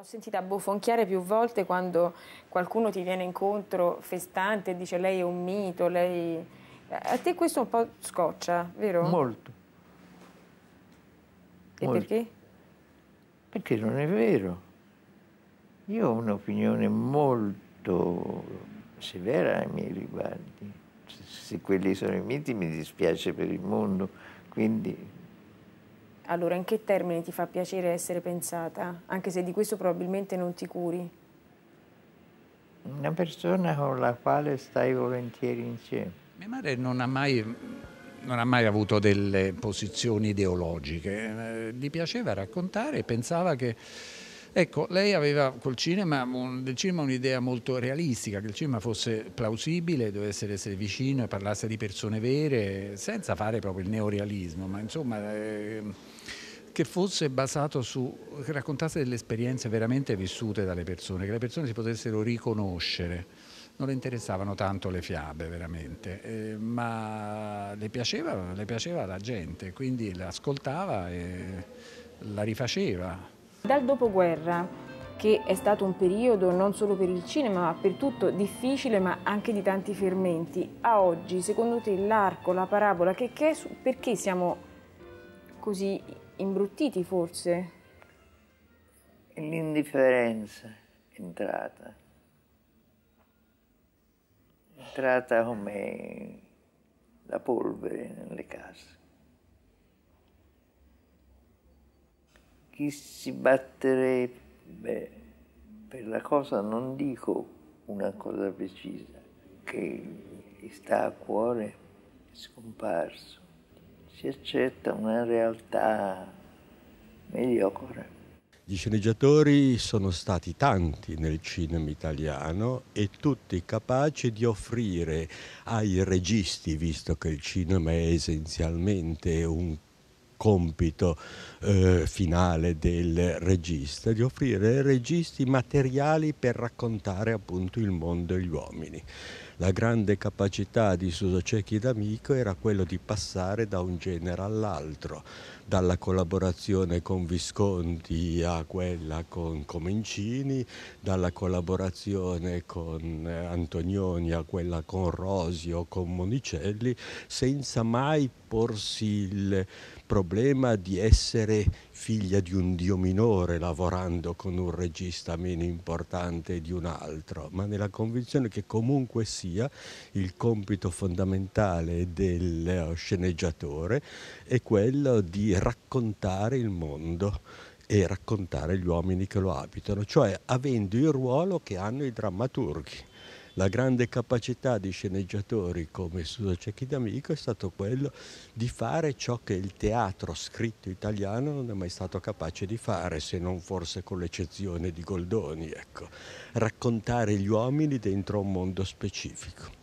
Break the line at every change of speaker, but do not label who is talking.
L'ho sentita bofonchiare più volte quando qualcuno ti viene incontro festante e dice lei è un mito, lei... Eh, a te questo un po' scoccia, vero? Molto. E Molto. perché?
Perché non è vero. Io ho un'opinione molto severa ai miei riguardi. Se quelli sono i miti mi dispiace per il mondo, quindi
allora, in che termini ti fa piacere essere pensata, anche se di questo probabilmente non ti curi? Una
persona con la quale stai volentieri insieme. Mia madre
non ha mai, non ha mai avuto delle posizioni ideologiche, eh, gli piaceva raccontare e pensava che Ecco, lei aveva col cinema, del cinema un'idea molto realistica, che il cinema fosse plausibile, dovesse essere vicino e parlasse di persone vere, senza fare proprio il neorealismo, ma insomma... Eh, che fosse basato su, che raccontasse delle esperienze veramente vissute dalle persone, che le persone si potessero riconoscere. Non le interessavano tanto le fiabe veramente, eh, ma le piaceva, le piaceva la gente, quindi l'ascoltava e la rifaceva.
Dal dopoguerra, che è stato un periodo non solo per il cinema ma per tutto difficile ma anche di tanti fermenti, a oggi secondo te l'arco, la parabola, che, che è, perché siamo così imbruttiti forse?
L'indifferenza è entrata, entrata come la polvere nelle case. chi si batterebbe per la cosa non dico una cosa precisa, che gli sta a cuore è scomparso. Si accetta una realtà mediocre.
Gli sceneggiatori sono stati tanti nel cinema italiano e tutti capaci di offrire ai registi, visto che il cinema è essenzialmente un compito eh, finale del regista, di offrire ai registi materiali per raccontare appunto il mondo e gli uomini. La grande capacità di Susocecchi d'Amico era quello di passare da un genere all'altro, dalla collaborazione con Visconti a quella con Comencini, dalla collaborazione con Antonioni a quella con Rosio, con Monicelli, senza mai porsi il problema di essere figlia di un dio minore lavorando con un regista meno importante di un altro, ma nella convinzione che comunque sia il compito fondamentale del sceneggiatore è quello di raccontare il mondo e raccontare gli uomini che lo abitano, cioè avendo il ruolo che hanno i drammaturghi la grande capacità di sceneggiatori come Suso Cecchi D'Amico è stato quello di fare ciò che il teatro scritto italiano non è mai stato capace di fare, se non forse con l'eccezione di Goldoni, ecco. raccontare gli uomini dentro un mondo specifico.